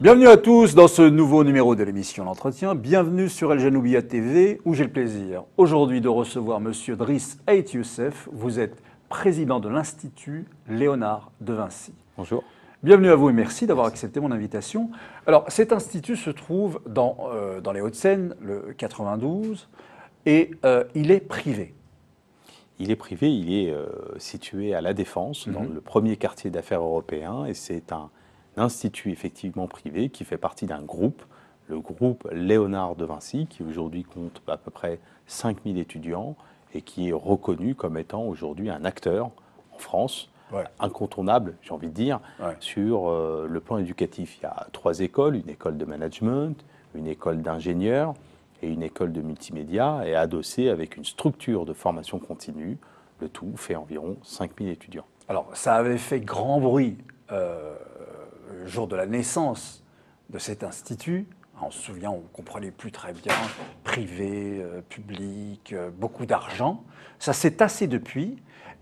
Bienvenue à tous dans ce nouveau numéro de l'émission L'Entretien. Bienvenue sur El Janoubia TV où j'ai le plaisir aujourd'hui de recevoir Monsieur Driss Ait Youssef. Vous êtes président de l'Institut Léonard de Vinci. Bonjour. Bienvenue à vous et merci d'avoir accepté mon invitation. Alors cet institut se trouve dans, euh, les Hauts-de-Seine, le 92, et euh, il est privé. Il est privé, il est euh, situé à La Défense, dans mhm. le premier quartier d'affaires européen, et c'est un, institut effectivement privé qui fait partie d'un groupe, le groupe Léonard de Vinci, qui aujourd'hui compte à peu près 5000 étudiants et qui est reconnu comme étant aujourd'hui un acteur en France incontournable, j'ai envie de dire, sur euh, le plan éducatif. Il y a trois écoles, une école de management, une école d'ingénieurs, une école de multimédia est adossée avec une structure de formation continue. Le tout fait environ 5000 étudiants. Alors, ça avait fait grand bruit euh, le jour de la naissance de cet institut. On se souvient, on ne comprenait plus très bien, privé, euh, public, euh, beaucoup d'argent. Ça s'est tassé depuis,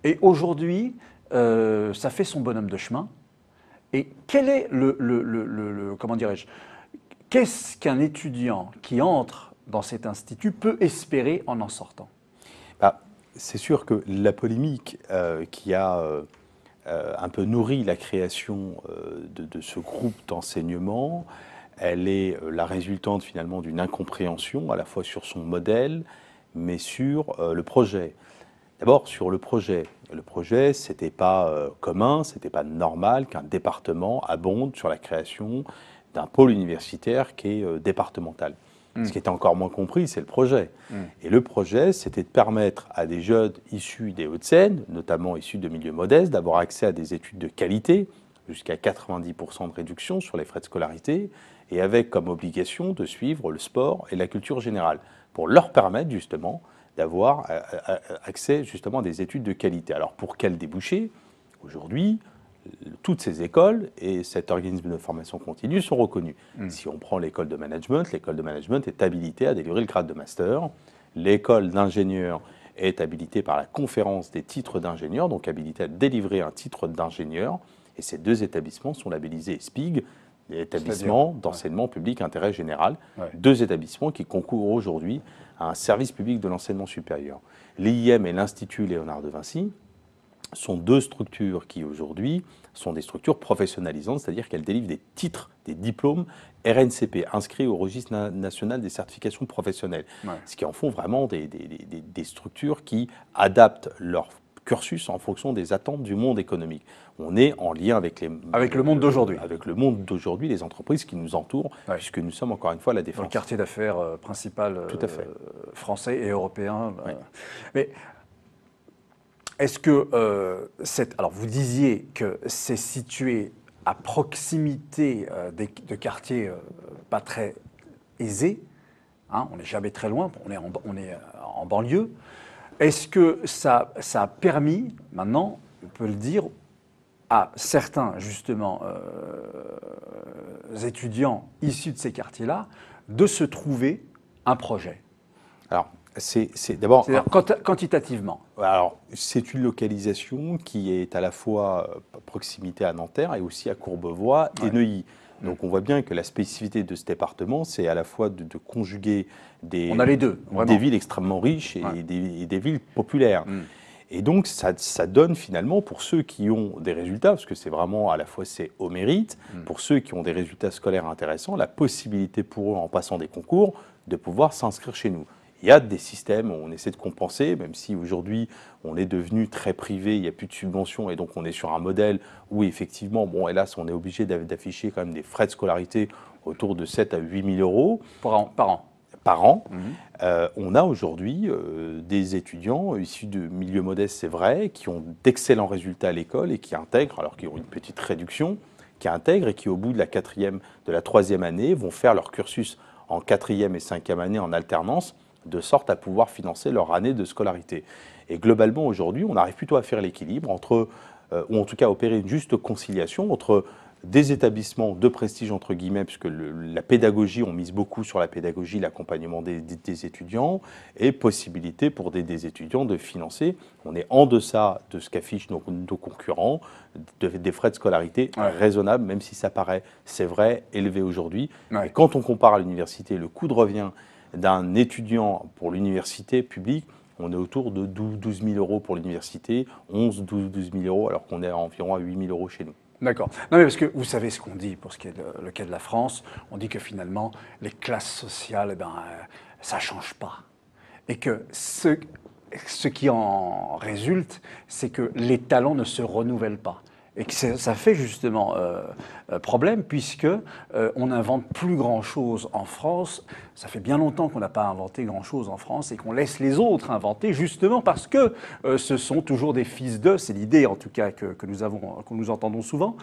et aujourd'hui, ça fait son bonhomme de chemin. Et quel est le, le comment dirais-je Qu'est-ce qu'un étudiant qui entre dans cet institut peut espérer en en sortant bah, C'est sûr que la polémique euh, qui a euh, euh, un peu nourri la création de, ce groupe d'enseignement, elle est la résultante finalement d'une incompréhension à la fois sur son modèle, mais sur le projet. D'abord sur le projet. Le projet, ce n'était pas commun, ce n'était pas normal qu'un département abonde sur la création d'un pôle universitaire qui est départemental. Ce mm. qui était encore moins compris, c'est le projet. Mm. Et le projet, c'était de permettre à des jeunes issus des Hauts-de-Seine, notamment issus de milieux modestes, d'avoir accès à des études de qualité, jusqu'à 90% de réduction sur les frais de scolarité, et avec comme obligation de suivre le sport et la culture générale, pour leur permettre justement d'avoir euh, euh, euh, accès justement à des études de qualité. Alors pour quel débouché Aujourd'hui, toutes ces écoles et cet organisme de formation continue sont reconnus. Hmm. Si on prend l'école de management, l'école de management est habilitée à délivrer le grade de master. L'école d'ingénieur est habilitée par la conférence des titres d'ingénieur, donc habilitée à délivrer un titre d'ingénieur. Et ces deux établissements sont labellisés SPIG, établissements d'enseignement public intérêt général, deux établissements qui concourent aujourd'hui à un service public de l'enseignement supérieur. L'IIM et l'Institut Léonard de Vinci sont deux structures qui aujourd'hui sont des structures professionnalisantes, c'est-à-dire qu'elles délivrent des titres, des diplômes RNCP inscrits au registre national des certifications professionnelles, ce qui en font vraiment des, des, structures qui adaptent leur cursus en fonction des attentes du monde économique. On est en lien avec les avec le monde d'aujourd'hui, avec le monde d'aujourd'hui, les entreprises qui nous entourent, puisque nous sommes encore une fois la défense. le quartier d'affaires euh, principal euh, français et européen. Bah. Mais est-ce que euh, cette. Alors, vous disiez que c'est situé à proximité euh, de quartiers euh, pas très aisés. Hein, on n'est jamais très loin, on est en, banlieue. Est-ce que ça, ça a permis, maintenant, on peut le dire, à certains, justement, étudiants issus de ces quartiers-là, de se trouver un projet Alors, c'est d'abord. quantitativement. c'est une localisation qui est à la fois euh, proximité à Nanterre et aussi à Courbevoie et Neuilly. Mm. Donc on voit bien que la spécificité de ce département, c'est à la fois de, conjuguer des, des, villes extrêmement riches et, des, villes populaires. Mm. Et donc ça, donne finalement pour ceux qui ont des résultats, parce que c'est vraiment à la fois c'est au mérite, mm. pour ceux qui ont des résultats scolaires intéressants, la possibilité pour eux, en passant des concours, de pouvoir s'inscrire chez nous. Il y a des systèmes où on essaie de compenser, même si aujourd'hui on est devenu très privé, il n'y a plus de subventions et donc on est sur un modèle où effectivement, bon hélas, on est obligé d'afficher quand même des frais de scolarité autour de 7 à 8 000 euros. Par an. Par an mhm. euh, on a aujourd'hui euh, des étudiants issus de milieux modestes, c'est vrai, qui ont d'excellents résultats à l'école et qui intègrent, alors qu'ils ont une petite réduction, qui intègrent et qui, au bout de la quatrième, de la troisième année, vont faire leur cursus en quatrième et cinquième année en alternance de sorte à pouvoir financer leur année de scolarité. Et globalement, aujourd'hui, on arrive plutôt à faire l'équilibre entre, euh, ou en tout cas opérer une juste conciliation entre des établissements de prestige, entre guillemets, puisque la pédagogie, on mise beaucoup sur la pédagogie, l'accompagnement des, étudiants, et possibilité pour des, étudiants de financer. On est en deçà de ce qu'affichent nos, concurrents, des frais de scolarité raisonnables, même si ça paraît, c'est vrai, élevé aujourd'hui. quand on compare à l'université le coût de revient d'un étudiant pour l'université publique, on est autour de 12 000 euros pour l'université, 11, 12, 12 000 euros, alors qu'on est à environ à 8 000 euros chez nous. D'accord. Non, mais parce que vous savez ce qu'on dit pour ce qui est de, le cas de la France. On dit que finalement, les classes sociales, eh ben, euh, ça ne change pas. Et que ce, ce qui en résulte, c'est que les talents ne se renouvellent pas. Et ça fait justement euh, euh, problème puisque euh, on n'invente plus grand-chose en France. Ça fait bien longtemps qu'on n'a pas inventé grand-chose en France et qu'on laisse les autres inventer justement parce que ce sont toujours des fils d'eux, c'est l'idée en tout cas que, nous entendons souvent,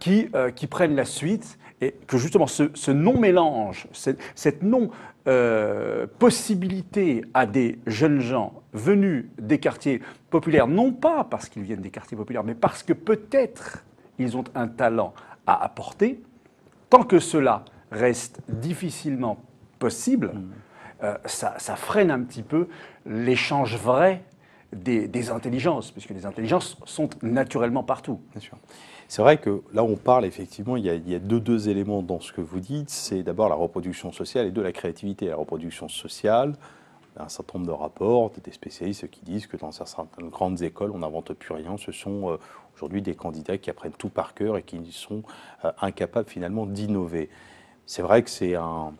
qui prennent la suite et que justement ce, non-mélange, cette, non-possibilité euh, à des jeunes gens venus des quartiers populaires, non pas parce qu'ils viennent des quartiers populaires, mais parce que peut-être ils ont un talent à apporter, tant que cela reste difficilement possible, mm. euh, ça, freine un petit peu l'échange vrai des, des, intelligences, puisque les intelligences sont naturellement partout. Bien sûr. C'est vrai que là, on parle effectivement, il y a, deux, deux, éléments dans ce que vous dites. C'est d'abord la reproduction sociale et de la créativité. La reproduction sociale, un certain nombre de rapports, des spécialistes qui disent que dans certaines grandes écoles, on n'invente plus rien. Ce sont euh, aujourd'hui des candidats qui apprennent tout par cœur et qui sont euh, incapables finalement d'innover. C'est vrai que c'est un,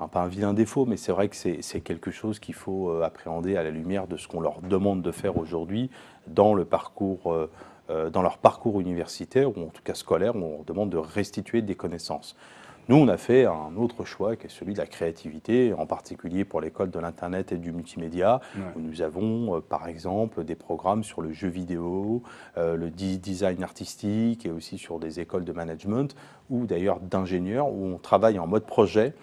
un, pas un vilain défaut, mais c'est vrai que c'est quelque chose qu'il faut euh, appréhender à la lumière de ce qu'on leur demande de faire aujourd'hui dans le parcours euh, dans leur parcours universitaire ou en tout cas scolaire, où on demande de restituer des connaissances. Nous, on a fait un autre choix qui est celui de la créativité, en particulier pour l'école de l'Internet et du multimédia, où nous avons euh, par exemple des programmes sur le jeu vidéo, euh, le design artistique et aussi sur des écoles de management ou d'ailleurs d'ingénieurs, où on travaille en mode projet.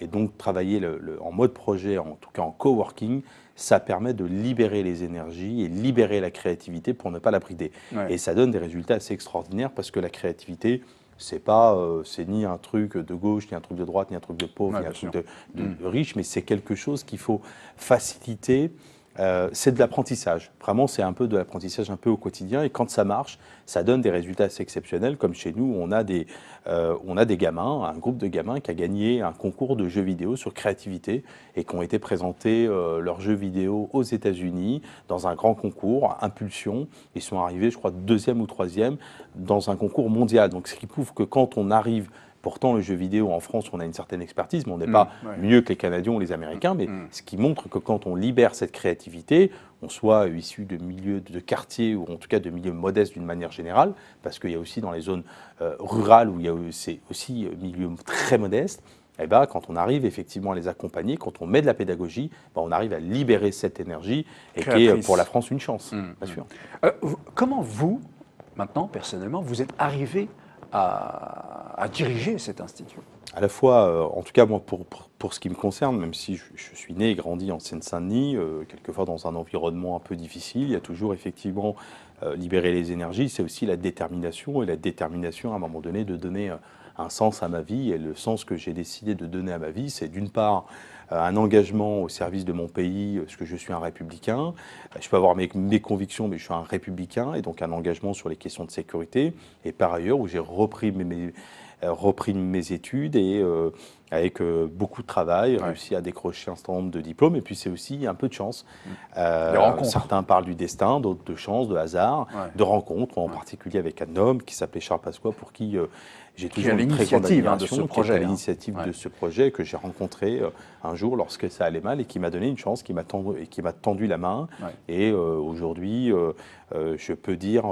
Et donc travailler en mode projet, en tout cas en coworking, ça permet de libérer les énergies et libérer la créativité pour ne pas la brider. Et ça donne des résultats assez extraordinaires parce que la créativité, c'est pas, euh, c'est ni un truc de gauche, ni un truc de droite, ni un truc de pauvre, ni un truc de, mm. riche, mais c'est quelque chose qu'il faut faciliter euh, c'est de l'apprentissage. Vraiment, c'est un peu de l'apprentissage un peu au quotidien. Et quand ça marche, ça donne des résultats exceptionnels. Comme chez nous, on a des, euh, on a des gamins, un groupe de gamins qui a gagné un concours de jeux vidéo sur créativité et qui ont été présentés euh, leurs jeux vidéo aux États-Unis dans un grand concours, Impulsion. Ils sont arrivés, je crois, deuxième ou troisième dans un concours mondial. Donc, ce qui prouve que quand on arrive Pourtant, le jeu vidéo en France, on a une certaine expertise, mais on n'est mm, pas mieux que les Canadiens ou les Américains. Mais mm. ce qui montre que quand on libère cette créativité, on soit issu de milieux de quartiers ou en tout cas de milieux modestes d'une manière générale, parce qu'il y a aussi dans les zones euh, rurales où il y a c'est aussi euh, milieux très modestes. Et eh ben, quand on arrive effectivement à les accompagner, quand on met de la pédagogie, ben, on arrive à libérer cette énergie et qui est euh, pour la France une chance, mm, comment vous, maintenant, personnellement, vous êtes arrivé à, diriger cet institut à la fois, euh, en tout cas moi pour, ce qui me concerne, même si je, suis né et grandi en Seine-Saint-Denis, euh, quelquefois dans un environnement un peu difficile, il y a toujours effectivement euh, libérer les énergies, c'est aussi la détermination, et la détermination à un moment donné de donner euh, un sens à ma vie, et le sens que j'ai décidé de donner à ma vie, c'est d'une part euh, un engagement au service de mon pays, parce que je suis un républicain, je peux avoir mes, convictions, mais je suis un républicain, et donc un engagement sur les questions de sécurité, et par ailleurs où j'ai repris mes, études et avec euh, beaucoup de travail, réussi à décrocher un certain nombre de diplômes, et puis c'est aussi un peu de chance. Mm. Euh, certains parlent du destin, d'autres de chance, de hasard, de rencontres, en particulier avec un homme qui s'appelait Charles Pasqua, pour qui euh, j'ai toujours une très grande hein, de ce projet, à hein. l'initiative de ce projet que j'ai rencontré euh, un jour lorsque ça allait mal et qui m'a donné une chance, qui m'a tendu, tendu la main. Et aujourd'hui, je peux dire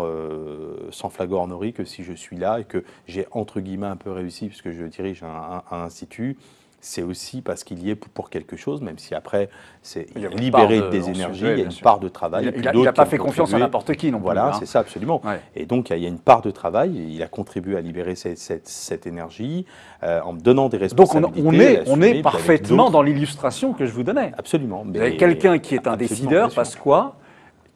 sans flagornerie que si je suis là et que j'ai entre guillemets un peu réussi, puisque je dirige un institut, c'est aussi parce qu'il y est pour quelque chose, même si après, c'est libéré des énergies, il y a une part de travail. Il n'a pas fait confiance à n'importe qui, non Voilà, hein. c'est ça, absolument. Et donc, il y a une part de travail, il a contribué à libérer cette, énergie euh, en donnant des responsabilités. Donc, on, est, parfaitement dans l'illustration que je vous donnais. Absolument. quelqu'un qui est un décideur, passe quoi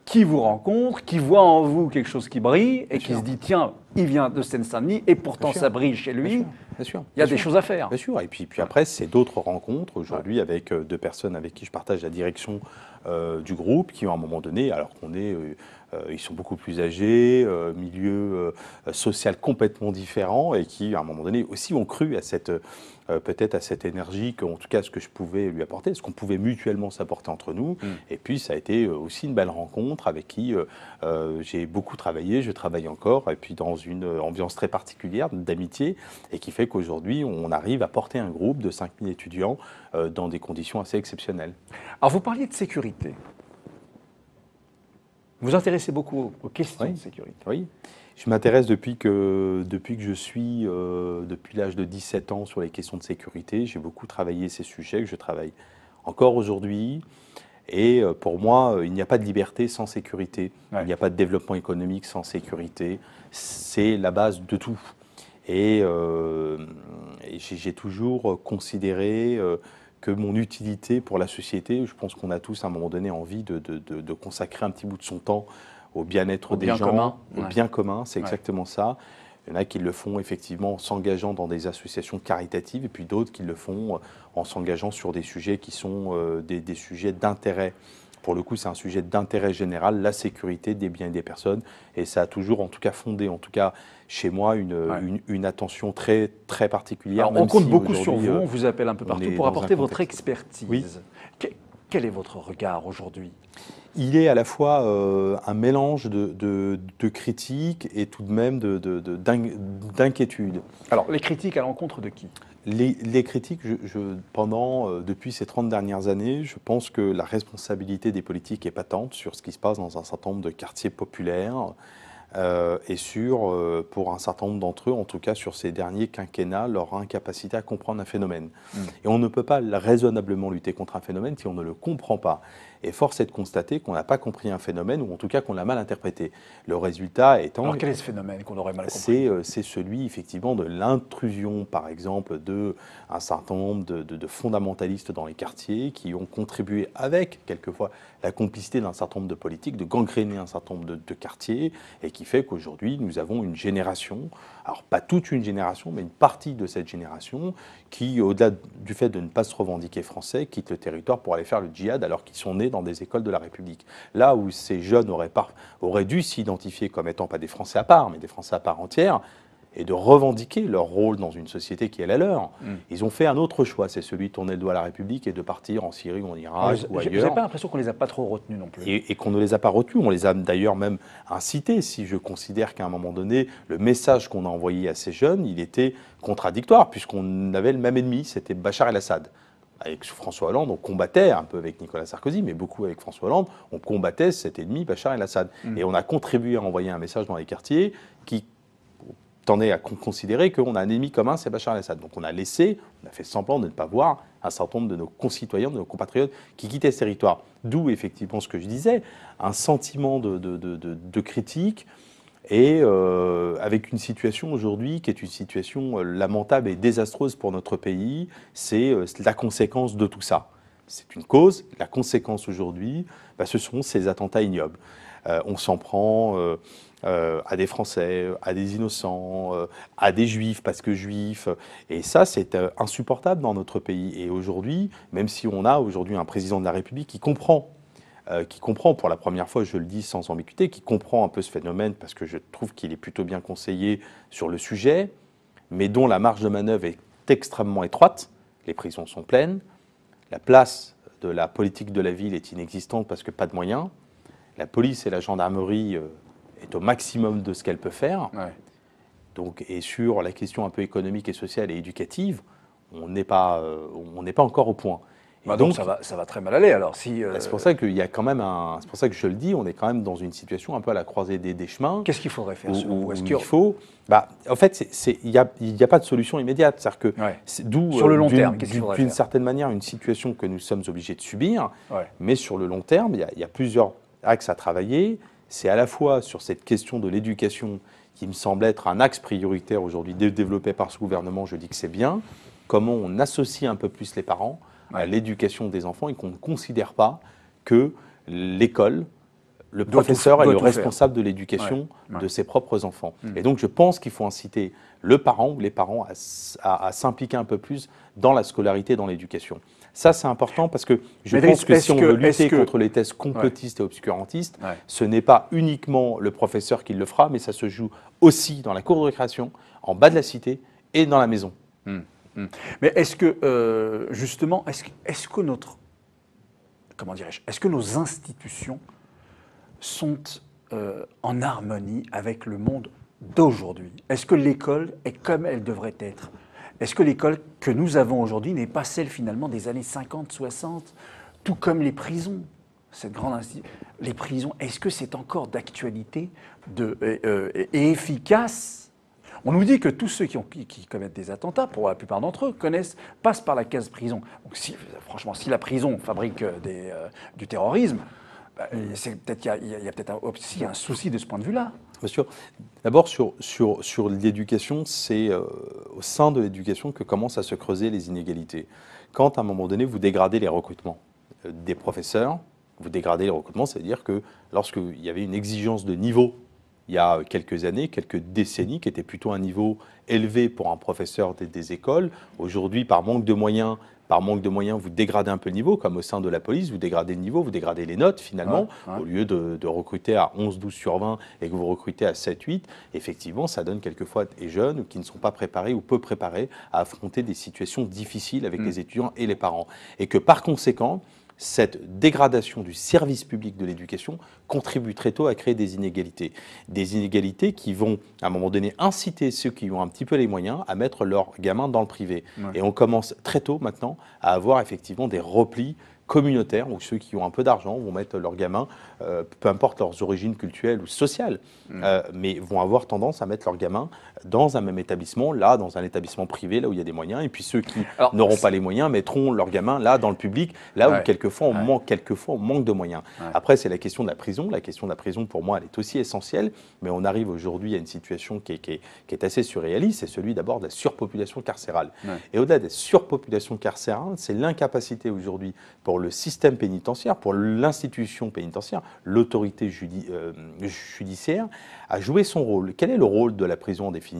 qui vous rencontre, qui voit en vous quelque chose qui brille et qui se dit tiens, il vient de Seine-Saint-Denis et pourtant ça brille chez lui. Bien sûr. Il y a des choses à faire. Bien sûr. Et puis, puis après, c'est d'autres rencontres aujourd'hui avec euh, deux personnes avec qui je partage la direction euh, du groupe qui, à un moment donné, alors qu'on est. Euh, ils sont beaucoup plus âgés, milieu social complètement différent et qui, à un moment donné, aussi ont cru à cette euh, peut-être à cette énergie, que, en tout cas ce que je pouvais lui apporter, ce qu'on pouvait mutuellement s'apporter entre nous. Mm. Et puis ça a été euh, aussi une belle rencontre avec qui euh, j'ai beaucoup travaillé, je travaille encore, et puis dans une ambiance très particulière d'amitié, et qui fait qu'aujourd'hui on arrive à porter un groupe de 5000 étudiants dans des conditions assez exceptionnelles. Alors vous parliez de sécurité. Vous vous intéressez beaucoup aux questions de sécurité. Je m'intéresse depuis que, depuis que je suis, euh, depuis l'âge de 17 ans, sur les questions de sécurité. J'ai beaucoup travaillé ces sujets que je travaille encore aujourd'hui. Et euh, pour moi, euh, il n'y a pas de liberté sans sécurité. Il n'y a pas de développement économique sans sécurité. C'est la base de tout. Et, j'ai toujours considéré que mon utilité pour la société, je pense qu'on a tous à un moment donné envie de, de consacrer un petit bout de son temps au bien-être des bien gens, commun. au bien commun, c'est exactement ça. Il y en a qui le font effectivement en s'engageant dans des associations caritatives et puis d'autres qui le font euh, en s'engageant sur des sujets qui sont euh, des, sujets d'intérêt. Pour le coup, c'est un sujet d'intérêt général, la sécurité des biens et des personnes. Et ça a toujours, en tout cas, fondé, en tout cas chez moi, une, une, attention très, très particulière. on compte beaucoup sur vous, euh, on vous appelle un peu partout pour apporter votre expertise. quel est votre regard aujourd'hui il est à la fois euh, un mélange de, critiques et tout de même d'inquiétudes. Alors, les critiques à l'encontre de qui les, critiques, je, pendant, euh, depuis ces 30 dernières années, je pense que la responsabilité des politiques est patente sur ce qui se passe dans un certain nombre de quartiers populaires euh, et sur, pour un certain nombre d'entre eux, en tout cas sur ces derniers quinquennats, leur incapacité à comprendre un phénomène. Hmm. Et on ne peut pas raisonnablement lutter contre un phénomène si on ne le comprend pas. Et force est de constater qu'on n'a pas compris un phénomène, ou en tout cas qu'on l'a mal interprété. Le résultat étant... Alors quel est ce phénomène qu'on aurait mal compris euh, C'est celui effectivement de l'intrusion, par exemple, de un certain nombre de, fondamentalistes dans les quartiers qui ont contribué avec, quelquefois, la complicité d'un certain nombre de politiques, de gangréner un certain nombre de, de quartiers, et qui fait qu'aujourd'hui, nous avons une génération alors pas toute une génération, mais une partie de cette génération qui, au-delà du fait de ne pas se revendiquer français, quitte le territoire pour aller faire le djihad alors qu'ils sont nés dans des écoles de la République. Là où ces jeunes auraient, dû s'identifier comme étant pas des Français à part, mais des Français à part entière, et de revendiquer leur rôle dans une société qui est la leur. Hmm. Ils ont fait un autre choix, c'est celui de tourner le doigt à la République et de partir en Syrie ou en Irak ou ailleurs. n'avez pas l'impression qu'on les a pas trop retenus non plus. Et, qu'on ne les a pas retenus, on les a d'ailleurs même incités. Si je considère qu'à un moment donné, le message qu'on a envoyé à ces jeunes, il était contradictoire, puisqu'on avait le même ennemi, c'était Bachar el-Assad avec François Hollande, on combattait un peu avec Nicolas Sarkozy, mais beaucoup avec François Hollande, on combattait cet ennemi Bachar el-Assad. Hmm. Et on a contribué à envoyer un message dans les quartiers qui t'en à considérer qu'on a un ennemi commun, c'est Bachar el-Assad. Donc on a laissé, on a fait semblant de ne pas voir un certain nombre de nos concitoyens, de nos compatriotes qui quittaient ce territoire. D'où effectivement ce que je disais, un sentiment de, critique et euh, avec une situation aujourd'hui qui est une situation euh, lamentable et désastreuse pour notre pays, euh, c'est la conséquence de tout ça. C'est une cause, la conséquence aujourd'hui, bah, ce sont ces attentats ignobles. on s'en prend... Euh, à des Français, euh, à des innocents, euh, à des juifs parce que juifs. Et ça, c'est insupportable dans notre pays. Et aujourd'hui, même si on a aujourd'hui un président de la République qui comprend qui comprend pour la première fois, je le dis sans ambiguïté, qui comprend un peu ce phénomène parce que je trouve qu'il est plutôt bien conseillé sur le sujet, mais dont la marge de manœuvre est extrêmement étroite. Les prisons sont pleines, la place de la politique de la ville est inexistante parce que pas de moyens. La police et la gendarmerie est au maximum de ce qu'elle peut faire. Donc, et sur la question un peu économique et sociale et éducative, on n'est pas, euh, on n'est pas encore au point. Bah donc, ça va, très mal aller. Alors si bah, c'est euh, pour ça qu'il y a quand même un, c'est pour ça que je le dis, on est quand même dans une situation un peu à la croisée des, chemins. Qu'est-ce qu'il faudrait faire est-ce qu'il faut bah, en fait, il n'y a, pas de solution immédiate. cest que ouais. d'où sur le long euh, terme, d'une certaine manière, une situation que nous sommes obligés de subir, mais sur le long terme, il y, y, a plusieurs axes à travailler c'est à la fois sur cette question de l'éducation qui me semble être un axe prioritaire aujourd'hui développé par ce gouvernement, je dis que c'est bien, comment on associe un peu plus les parents à l'éducation des enfants et qu'on ne considère pas que l'école, le professeur est le responsable de l'éducation de ses propres enfants. Hmm. Et donc je pense qu'il faut inciter le parent ou les parents à s'impliquer un peu plus dans la scolarité, dans l'éducation. Ça, c'est important parce que je pense que si on veut lutter contre les thèses complotistes et obscurantistes, ce n'est pas uniquement le professeur qui le fera, mais ça se joue aussi dans la cour de récréation, en bas de la cité et dans la maison. Hmm. Hmm. Mais est-ce que, euh, justement, est-ce est que notre. Comment dirais-je Est-ce que nos institutions sont euh, en harmonie avec le monde d'aujourd'hui Est-ce que l'école est comme elle devrait être est-ce que l'école que nous avons aujourd'hui n'est pas celle finalement des années 50, 60, tout comme les prisons cette grande les prisons, est-ce que c'est encore d'actualité euh, euh, et efficace on nous dit que tous ceux qui, commettent des attentats, pour la plupart d'entre eux, connaissent, passent par la case prison. Donc, si, franchement, si la prison fabrique euh, du terrorisme, il ben, peut-être qu'il y a, a peut-être aussi un souci de ce point de vue-là. D'abord, sur, sur, l'éducation, c'est euh, au sein de l'éducation que commencent à se creuser les inégalités. Quand, à un moment donné, vous dégradez les recrutements euh, des professeurs, vous dégradez les recrutements, c'est-à-dire que lorsqu'il y avait une exigence de niveau il y a quelques années, quelques décennies, qui était plutôt un niveau élevé pour un professeur des, écoles. Aujourd'hui, par manque de moyens, par manque de moyens, vous dégradez un peu le niveau, comme au sein de la police, vous dégradez le niveau, vous dégradez les notes finalement, au lieu de, recruter à 11, 12 sur 20 et que vous recrutez à 7, 8, effectivement, ça donne quelquefois des jeunes qui ne sont pas préparés ou peu préparés à affronter des situations difficiles avec mm. les étudiants et les parents. Et que par conséquent, cette dégradation du service public de l'éducation contribue très tôt à créer des inégalités. Des inégalités qui vont, à un moment donné, inciter ceux qui ont un petit peu les moyens à mettre leurs gamins dans le privé. Et on commence très tôt maintenant à avoir effectivement des replis communautaires où ceux qui ont un peu d'argent vont mettre leurs gamins, euh, peu importe leurs origines culturelles ou sociales, mm. euh, mais vont avoir tendance à mettre leurs gamins dans un même établissement, là, dans un établissement privé, là où il y a des moyens, et puis ceux qui n'auront pas les moyens mettront leurs gamins là, dans le public, là où quelquefois on, manque, quelquefois on manque de moyens. Après, c'est la question de la prison. La question de la prison, pour moi, elle est aussi essentielle, mais on arrive aujourd'hui à une situation qui est, qui assez surréaliste, c'est celui d'abord de la surpopulation carcérale. Et au-delà de la surpopulation carcérale, c'est l'incapacité aujourd'hui pour le système pénitentiaire, pour l'institution pénitentiaire, l'autorité euh, judiciaire, à jouer son rôle. Quel est le rôle de la prison en définitive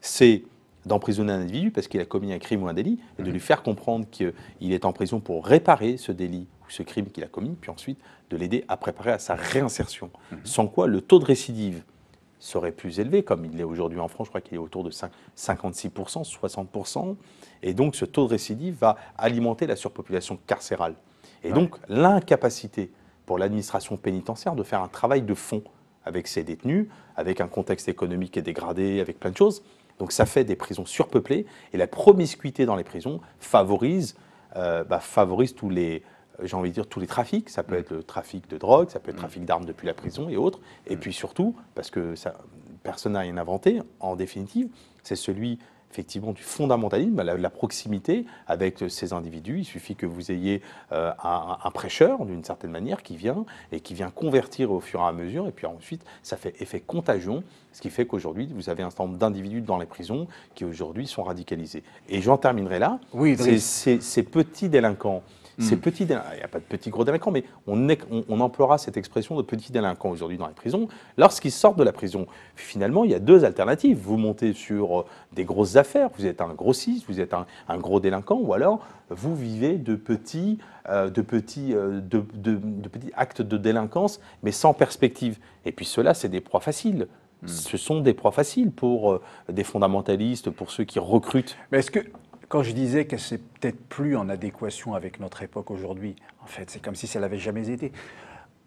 c'est d'emprisonner un individu parce qu'il a commis un crime ou un délit, et de mhm. lui faire comprendre qu'il est en prison pour réparer ce délit ou ce crime qu'il a commis, puis ensuite de l'aider à préparer à sa réinsertion. Mhm. Sans quoi le taux de récidive serait plus élevé, comme il l'est aujourd'hui en France, je crois qu'il est autour de 56%, 60%, et donc ce taux de récidive va alimenter la surpopulation carcérale. Et donc l'incapacité pour l'administration pénitentiaire de faire un travail de fond avec ses détenus, avec un contexte économique qui est dégradé, avec plein de choses. Donc ça fait des prisons surpeuplées et la promiscuité dans les prisons favorise, euh, bah, favorise tous les euh, j'ai envie de dire tous les trafics, ça peut mm. être le trafic de drogue, ça peut être le mm. trafic d'armes depuis la prison et autres, et mm. puis surtout, parce que personne n'a rien inventé, en définitive, c'est celui effectivement du fondamentalisme, la, proximité avec ces individus. Il suffit que vous ayez euh, un, prêcheur, d'une certaine manière, qui vient et qui vient convertir au fur et à mesure. Et puis ensuite, ça fait effet contagion, ce qui fait qu'aujourd'hui, vous avez un certain nombre d'individus dans les prisons qui aujourd'hui sont radicalisés. Et j'en terminerai là. Oui, ces, ces petits délinquants Hmm. petits ah, il n'y a pas de petits gros délinquants, mais on, emploiera cette expression de petits délinquants aujourd'hui dans les prisons. Lorsqu'ils sortent de la prison, finalement, il y a deux alternatives. Vous montez sur euh, des grosses affaires, vous êtes un grossiste, vous êtes un, gros délinquant, ou alors vous vivez de petits, euh, de, petits, euh, de, petits actes de délinquance, mais sans perspective. Et puis cela, c'est des proies faciles. Hmm. Ce sont des proies faciles pour des fondamentalistes, pour ceux qui recrutent. Mais est-ce que quand je disais que c'est peut-être plus en adéquation avec notre époque aujourd'hui, en fait, c'est comme si ça l'avait jamais été.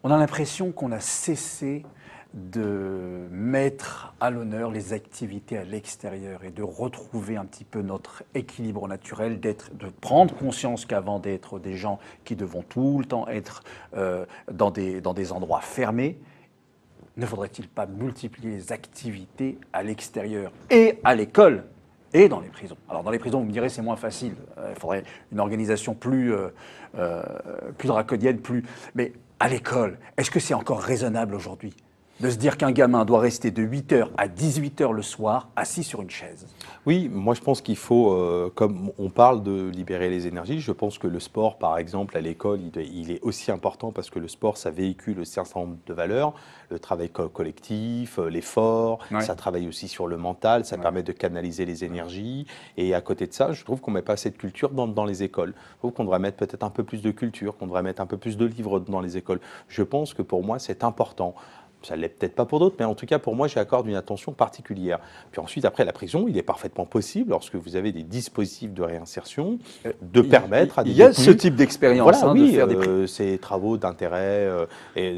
On a l'impression qu'on a cessé de mettre à l'honneur les activités à l'extérieur et de retrouver un petit peu notre équilibre naturel, d'être, de prendre conscience qu'avant d'être des gens qui devront tout le temps être euh, dans, des, dans des endroits fermés, ne faudrait-il pas multiplier les activités à l'extérieur et à l'école et dans les prisons. Alors dans les prisons, vous me direz, c'est moins facile. Euh, il faudrait une organisation plus, euh, euh, plus draconienne, plus... Mais à l'école, est-ce que c'est encore raisonnable aujourd'hui de se dire qu'un gamin doit rester de 8h à 18h le soir assis sur une chaise Oui, moi je pense qu'il faut, euh, comme on parle de libérer les énergies, je pense que le sport, par exemple, à l'école, il, est aussi important parce que le sport, ça véhicule un certain nombre de valeurs, le travail collectif, euh, l'effort, ça travaille aussi sur le mental, ça permet de canaliser les énergies. Et à côté de ça, je trouve qu'on ne met pas assez de culture dans, dans les écoles. Je trouve qu'on devrait mettre peut-être un peu plus de culture, qu'on devrait mettre un peu plus de livres dans les écoles. Je pense que pour moi, c'est important ça l'est peut-être pas pour d'autres, mais en tout cas pour moi, j'accorde une attention particulière. Puis ensuite, après la prison, il est parfaitement possible, lorsque vous avez des dispositifs de réinsertion, euh, de permettre à des Il y a ce type d'expérience. Hein, de faire des... Euh, ces travaux d'intérêt, euh,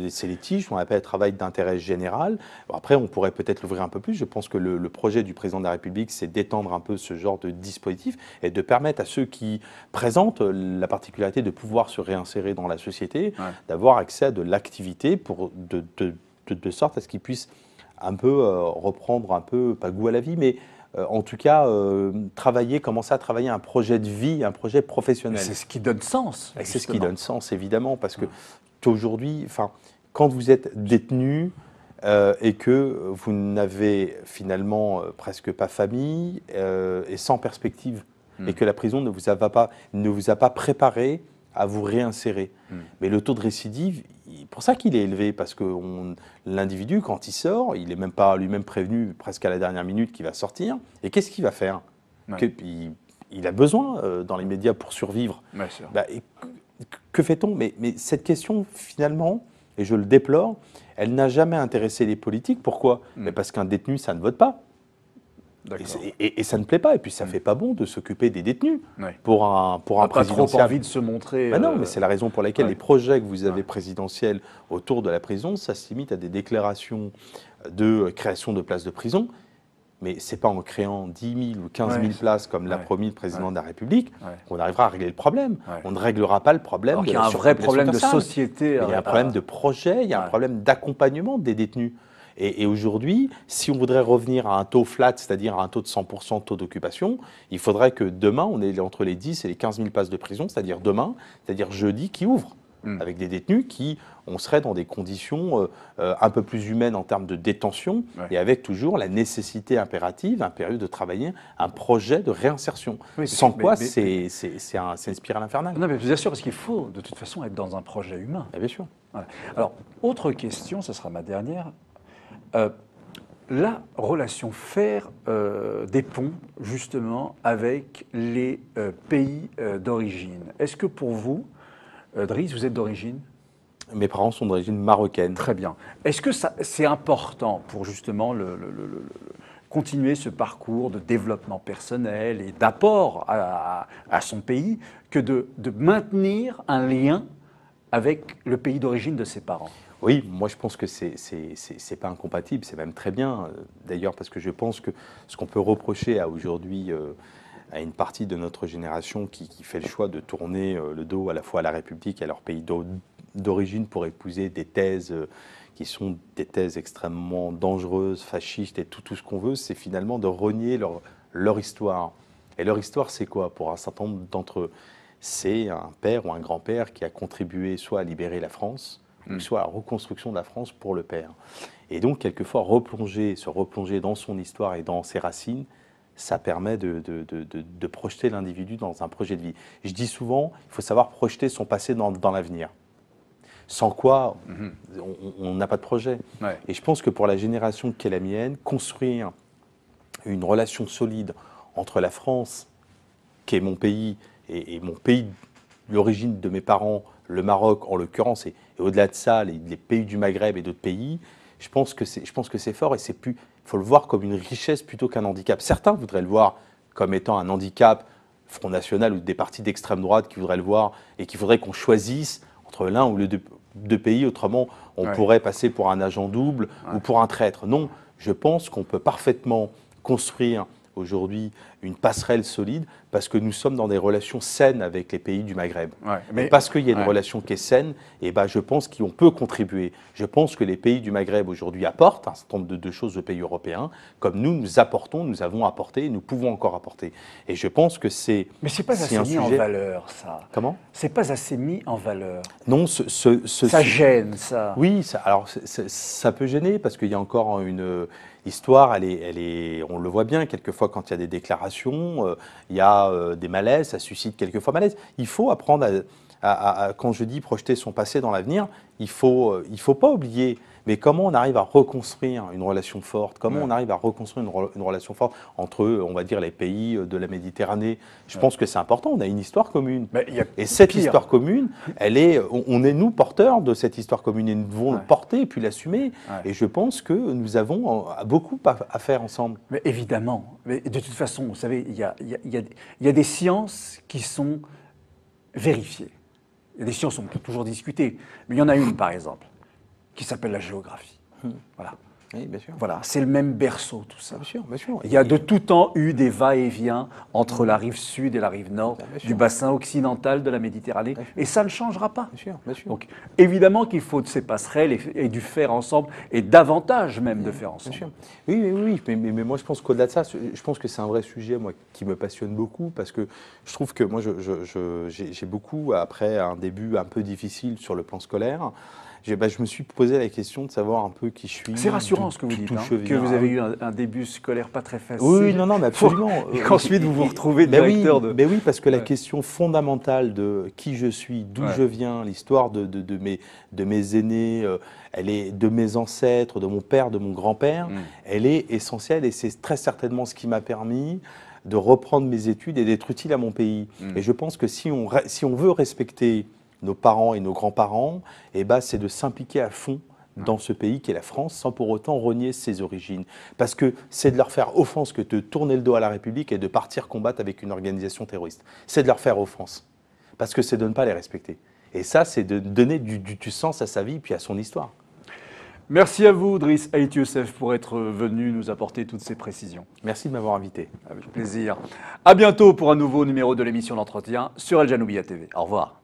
c'est les tiges litiges, on appelle travail d'intérêt général. Après, on pourrait peut-être l'ouvrir un peu plus. Je pense que le, projet du président de la République, c'est d'étendre un peu ce genre de dispositif et de permettre à ceux qui présentent la particularité de pouvoir se réinsérer dans la société, d'avoir accès à de l'activité pour de de sorte à ce qu'ils puissent un peu euh, reprendre un peu, pas goût à la vie, mais euh, en tout cas, euh, travailler, commencer à travailler un projet de vie, un projet professionnel. C'est ce qui donne sens. C'est ce qui donne sens, évidemment, parce que mmh. aujourd'hui, enfin, quand vous êtes détenu et que vous n'avez finalement presque pas famille et sans perspective, mmh. et que la prison ne vous a pas, ne vous a pas préparé à vous réinsérer. Hmm. Mais le taux de récidive, c'est pour ça qu'il est élevé, parce que l'individu, quand il sort, il n'est même pas lui-même prévenu presque à la dernière minute qu'il va sortir. Et qu'est-ce qu'il va faire il, a besoin euh, dans les médias pour survivre. Bah, et que, fait-on mais, mais, cette question, finalement, et je le déplore, elle n'a jamais intéressé les politiques. Pourquoi hmm. mais Parce qu'un détenu, ça ne vote pas. Et, ça ne plaît pas. Et puis ça ne mm. fait pas bon de s'occuper des détenus pour un pour on un pas trop envie de se montrer. Bah non, euh, mais c'est la raison pour laquelle les projets que vous avez présidentiels autour de la prison, ça se limite à des déclarations de euh, création de places de prison. Mais c'est pas en créant 10 000 ou 15 000 places comme l'a promis le président de la République qu'on arrivera à régler le problème. On ne réglera pas le problème. il y a un vrai problème de société. Il y a un problème de projet, il y a un problème d'accompagnement des détenus. Et, aujourd'hui, si on voudrait revenir à un taux flat, c'est-à-dire à un taux de 100% de taux d'occupation, il faudrait que demain, on ait entre les 10 et les 15 000 places de prison, c'est-à-dire demain, c'est-à-dire jeudi, qui ouvrent. Hmm. avec des détenus qui, on serait dans des conditions euh, euh, un peu plus humaines en termes de détention et avec toujours la nécessité impérative, impérieuse de travailler un projet de réinsertion. Sans quoi, c'est un, une spirale infernale. Non, mais bien sûr, parce qu'il faut de toute façon être dans un projet humain. Ah, bien sûr. Alors, autre question, ce sera ma dernière. Euh, la relation, faire euh, des ponts justement avec les euh, pays d'origine. Est-ce que pour vous, Driss, vous êtes d'origine mes parents sont d'origine marocaine. Très bien. Est-ce que c'est important pour justement continuer ce parcours de développement personnel et d'apport à, son pays que de, maintenir un lien avec le pays d'origine de ses parents oui, moi je pense que ce n'est pas incompatible, c'est même très bien. Euh, d'ailleurs, parce que je pense que ce qu'on peut reprocher à aujourd'hui euh, à une partie de notre génération qui, fait le choix de tourner euh, le dos à la fois à la République et à leur pays d'origine pour épouser des thèses qui sont des thèses extrêmement dangereuses, fascistes et tout, tout ce qu'on veut, c'est finalement de renier leur, leur histoire. Et leur histoire, c'est quoi pour un certain nombre d'entre eux C'est un père ou un grand-père qui a contribué soit à libérer la France, ce mmh. soit la reconstruction de la France pour le père. Et donc, quelquefois, replonger, se replonger dans son histoire et dans ses racines, ça permet de, projeter l'individu dans un projet de vie. Je dis souvent, il faut savoir projeter son passé dans, l'avenir. Sans quoi, mmh. on n'a pas de projet. Et je pense que pour la génération qui est la mienne, construire une relation solide entre la France, qui est mon pays, et, et mon pays, l'origine de mes parents, le Maroc en l'occurrence, et, au-delà de ça, les, pays du Maghreb et d'autres pays, je pense que c'est fort et il faut le voir comme une richesse plutôt qu'un handicap. Certains voudraient le voir comme étant un handicap, Front National ou des partis d'extrême droite qui voudraient le voir et qui voudraient qu'on choisisse entre l'un ou les deux, pays, autrement on pourrait passer pour un agent double ou pour un traître. Non, je pense qu'on peut parfaitement construire aujourd'hui une passerelle solide parce que nous sommes dans des relations saines avec les pays du Maghreb. mais, parce qu'il y a une relation qui est saine, et eh ben je pense qu'on peut contribuer. Je pense que les pays du Maghreb aujourd'hui apportent un certain nombre de, choses aux pays européens, comme nous, nous apportons, nous avons apporté, nous pouvons encore apporter. Et je pense que c'est. Mais c'est pas assez mis en valeur, ça. Comment C'est pas assez mis en valeur. Non, ce. ça gêne, ça. Oui, ça, alors ça peut gêner, parce qu'il y a encore une. Euh, histoire, elle est, elle on le voit bien, quelquefois quand il y a des déclarations, euh, il y a euh, des malaises, ça suscite quelquefois malaise. Il faut apprendre à, quand je dis projeter son passé dans l'avenir, il ne faut, euh, faut pas oublier mais comment on arrive à reconstruire une relation forte Comment on arrive à reconstruire une, relation forte entre, on va dire, les pays euh, de la Méditerranée Je pense que c'est important. On a une histoire commune. et cette histoire commune, elle est, on, est nous porteurs de cette histoire commune et nous devons le porter et puis l'assumer. Et je pense que nous avons beaucoup à, faire ensemble. Mais évidemment. Mais de toute façon, vous savez, il y a, des sciences qui sont vérifiées. Il y a des sciences, sont toujours discutées, mais il y en a une, par exemple qui s'appelle la géographie. Hmm. Voilà. Oui, bien sûr. Voilà, c'est le même berceau, tout ça. Bien sûr, bien sûr. Il y a de tout temps eu des va-et-vient entre la rive sud et la rive nord du bassin occidental de la Méditerranée, et ça ne changera pas. Bien sûr, bien sûr. Donc, évidemment qu'il faut de ces passerelles et, du faire ensemble, et davantage même de faire ensemble. Bien sûr. Oui, oui, Mais, mais, moi, je pense qu'au-delà de ça, je pense que c'est un vrai sujet, moi, qui me passionne beaucoup, parce que je trouve que moi, j'ai beaucoup, après un début un peu difficile sur le plan scolaire, bah, je me suis posé la question de savoir un peu qui je suis. C'est rassurant ce que vous dites, hein, que vous ah avez eu un, début scolaire pas très facile. Oui, non, non, mais absolument. et qu'ensuite vous vous retrouvez ben directeur de. Mais ben oui, parce que la question fondamentale de qui je suis, d'où je viens, l'histoire de, mes, de mes aînés, euh, elle est de mes ancêtres, de mon père, de mon grand-père, mm. elle est essentielle et c'est très certainement ce qui m'a permis de reprendre mes études et d'être utile à mon pays. Mm. Et je pense que si on, si on veut respecter nos parents et nos grands-parents, eh ben, c'est de s'impliquer à fond dans ce pays qui est la France, sans pour autant renier ses origines. Parce que c'est de leur faire offense que de tourner le dos à la République et de partir combattre avec une organisation terroriste. C'est de leur faire offense. Parce que c'est de ne pas les respecter. Et ça, c'est de donner du, du, sens à sa vie puis à son histoire. Merci à vous, Driss Haït Youssef, pour être venu nous apporter toutes ces précisions. Merci de m'avoir invité. Avec plaisir. À bientôt pour un nouveau numéro de l'émission d'Entretien sur El TV. Au revoir.